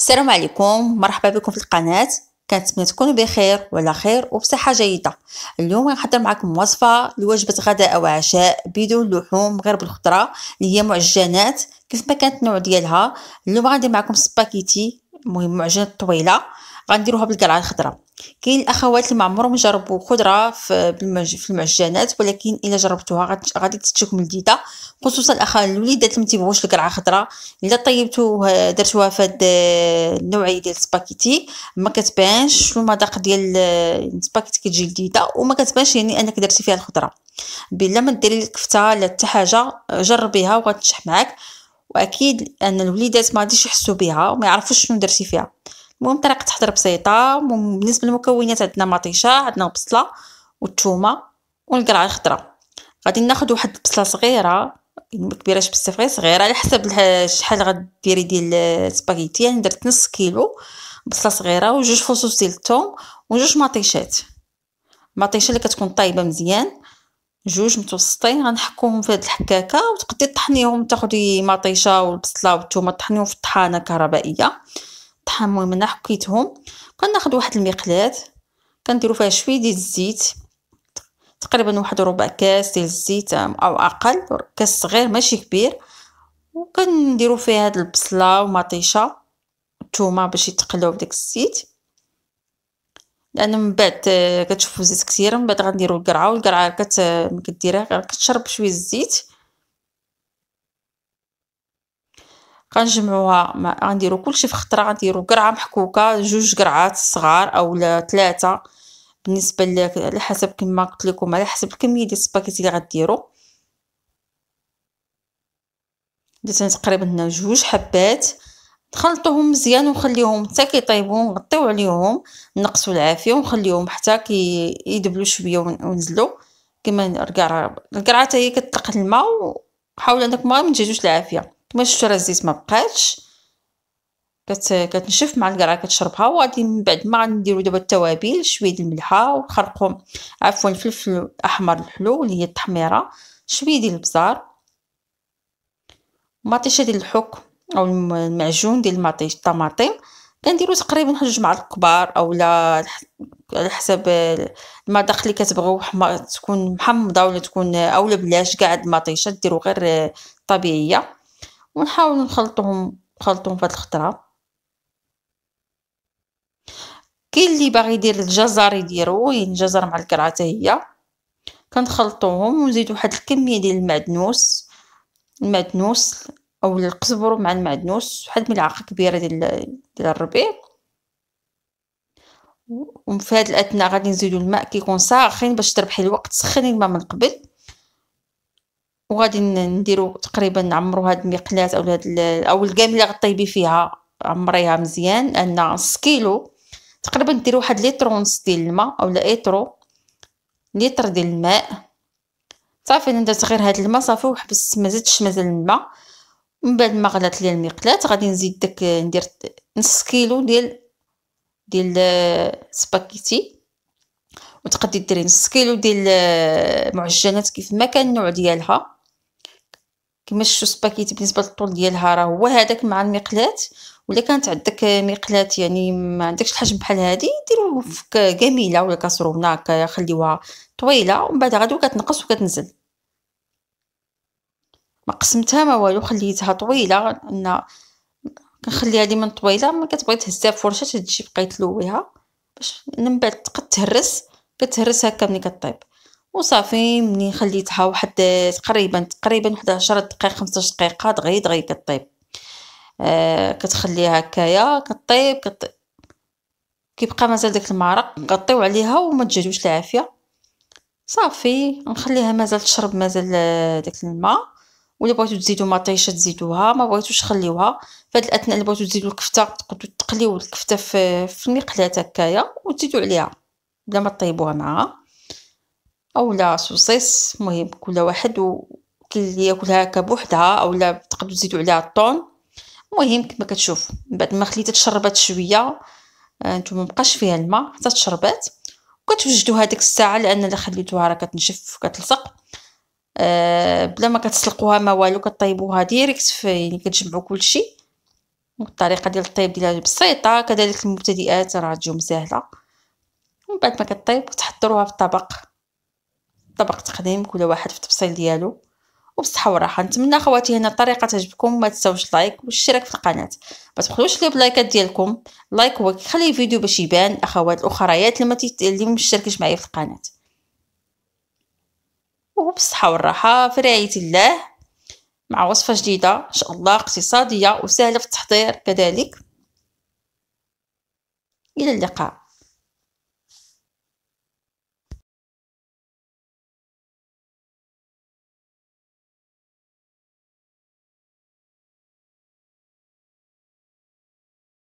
السلام عليكم مرحبا بكم في القناة كنتمنى تكونوا بخير وعلى خير وبصحة جيدة اليوم غنحضر معكم وصفة لوجبة غداء أو عشاء بدون لحوم غير بالخضرة اللي هي معجنات كيف ما كانت النوع ديالها اليوم غندير معكم سباكيتي المهم معجنات طويلة غنديروها بالقلعه الخضراء كاين الاخوات اللي ما عمرهم جربوا خضره في بالمج... في المعجنات ولكن الا جربتوها غادي تجيكم لذيذه خصوصا الاخ الوليدات اللي ما تيبغوش القلعه الخضراء الا طيبتو آه، درتوها في هذا آه، النوعيه ديال السباكيتي ما كتبانش المذاق ديال آه، السباكيتي كتجي لذيذه وما كتبانش يعني انك درتي فيها الخضره بلا ما ديري الكفته لا حتى حاجه جربيها وغتنجح معاك واكيد ان الوليدات ما غاديش يحسوا بها وما يعرفوش شنو درتي فيها المهم طريقه التحضير بسيطه بالنسبه للمكونات عندنا مطيشه عندنا البصله والثومه والقرعه الخضراء غادي ناخذ واحد البصله صغيره ما كبيراش بزاف غير صغيره على حسب شحال غديري ديال السباغيتي يعني درت نص كيلو بصله صغيره وجوج فصوص ديال الثوم وجوج مطيشات مطيشه اللي كتكون طايبه مزيان جوج متوسطين غنحكوهم في هاد الحكاكه وتقدري طحنيهم تاخدي مطيشه والبصله والثومه طحنيهم في الطحانه كهربائيه بصراحه المهم انا حكيتهم كناخذ واحد المقلاه كنديروا فيها شويه ديال الزيت تقريبا واحد ربع كاس ديال الزيت او اقل كاس صغير ماشي كبير وكنديروا فيها هاد البصله ومطيشه الثومه باش يتقلاو بداك الزيت لان من بعد آه، كتشوفوا زيت كثير من بعد غنديروا القرعه والقرعه كت ملي كتشرب شويه الزيت غنجمعوها غنديرو كلشي في خطره غنديرو قرعه محكوكه جوج قرعات صغار اولا ثلاثه بالنسبه لك على حسب كما قلت لكم على حسب الكميه ديال السباكيتي اللي غديرو درت تقريبا هنا جوج حبات تخلطوهم مزيان ونخليهم حتى كيطيبوا نغطيو عليهم نقصوا العافيه ونخليهم حتى كيدبلوا شويه ونزلوا كما القرعه القرعه حتى هي كتطلق الماء وحاول انكم ما تجيجوش العافيه كما شفتوا راه الزيت ما بقاتش كت... كتنشف مع القرعه كتشربها وغادي من بعد ما غنديرو دابا التوابل شويه ديال الملحه والخرقوم عفوا الفلفل الاحمر الحلو اللي هي التحميره شويه ديال البزار مطيشه ديال الحك او المعجون ديال المطيش الطماطم كنديرو تقريبا واحد جوج معالق كبار اولا على حسب المذاق اللي كتبغيو تكون محمضه ولا تكون اولا بلاش كاع المطيشه ديرو غير طبيعيه ونحاول نخلطهم نخلطهم في الخطره كاين اللي باغي يدير الجزر يديرو ينجزر الجزر مع الكرعه حتى هي كنخلطوهم ونزيد واحد الكميه ديال المعدنوس المعدنوس او القزبر مع المعدنوس واحد ملعقه كبيره ديال ديال الربيع وفي هاد الاثناء غادي نزيدو الماء كيكون ساخن باش تربحي الوقت سخني الماء من قبل وغادي نديرو تقريبا نعمرو هاد المقلاة او هاد او الكامله اللي غطيبي فيها عمريها مزيان ان كيلو تقريبا ديري واحد لتر ونص ديال الماء اولا ايترو لتر ديال الماء صافي انا درت غير هاد الماء صافي وحبست ما زدتش مازال الماء من بعد ما غلات لي المقلاة غادي نزيد داك ندير نص كيلو ديال ديال آه، سباكيتي وتقدري ديري نص كيلو ديال آه، معجنات كيف ما كان النوع ديالها كما شفتوا السباكيتي بالنسبه للطول ديالها راه هو هذاك مع المقلات ولا كانت عندك مقلات يعني ما عندكش الحجم بحال هادي ديرو فك جميله ولا كسرونه خليوها طويله ومن بعد غادي كتنقص وكتنزل ما قسمتها ما والو خليتها طويله ان كنخليها ديما طويله ما كتبغي تهزها بفرشه تجي بقيت تلويها باش من بعد تقد تهرس كتهرس هكا ملي كطيب وصافي ملي خليتها وحد تقريبا تقريبا واحد عشرة دقائق 15 دقيقه دغيا دغيا كطيب آه كتخليها هكايا كطيب كطيب كيبقى مازال داك المعرق كطيو عليها وما تجلوش العافيه صافي نخليها مازال تشرب مازال آه، داك الماء ولا بغيتو تزيدو مطيشه تزيدوها ما بغيتوش خليوها فهاد الاثناء اللي بغيتو تزيدو الكفته تقدو تقليو الكفته في في المقلاه هكايا وتزيدو عليها بلا ما طيبوها معاها اولا سوسيس مهم كل واحد وكي ياكلها هكا بوحدها اولا تقدروا تزيدوا عليها الطون مهم كما كتشوف من بعد ما خليتها تشربات شويه آه، نتوما مبقاش فيها الماء حتى تشربات وكتوجدوها ديك الساعه لان الا خليتوها راه كتنشف وكتلصق آه، بلا ما كتسلقوها ما والو كطيبوها ديريكت في يعني كتجمعوا كلشي والطريقه ديال الطيب ديالها بسيطه كذلك المبتدئات راه تجيهم سهله ومن بعد ما كطيب كتحضروها في الطبق طبق تقديم كل واحد في التفصيل ديالو وبصحه وراحه نتمنى خواتي هنا الطريقه تعجبكم ما تنساوش لايك والاشتراك في القناه ما تبخلوش لي بلايكات ديالكم لايك هو كيخلي الفيديو باش يبان الاخوات الاخريات اللي ما اللي مشتركش معايا في القناه وبصحه وراحه في رعايه الله مع وصفه جديده ان شاء الله اقتصاديه وسهله في التحضير كذلك الى اللقاء